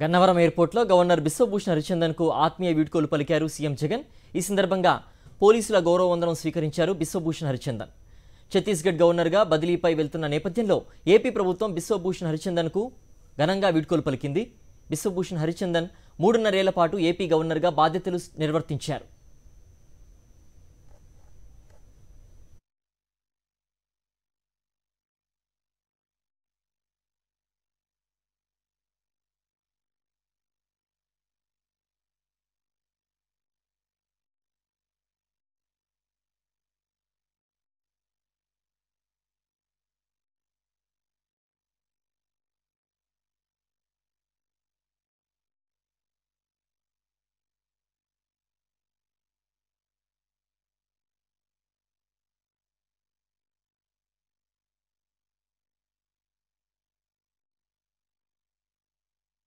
గన్నవరం ఎయిర్పోర్ట్లో గవర్నర్ బిశ్వభూషణ్ హరిచందన్కు ఆత్మీయ వీడ్కోలు పలికారు సీఎం జగన్ ఈ సందర్భంగా పోలీసుల గౌరవ వందనం స్వీకరించారు బిశ్వభూషణ్ హరిచందన్ ఛత్తీస్గఢ్ గవర్నర్గా బదిలీపై వెళ్తున్న నేపథ్యంలో ఏపీ ప్రభుత్వం బిశ్వభూషణ్ హరిచందన్కు ఘనంగా వీడ్కోలు పలికింది బిశ్వభూషణ్ హరిచందన్ మూడున్నరేళ్ల పాటు ఏపీ గవర్నర్గా బాధ్యతలు నిర్వర్తించారు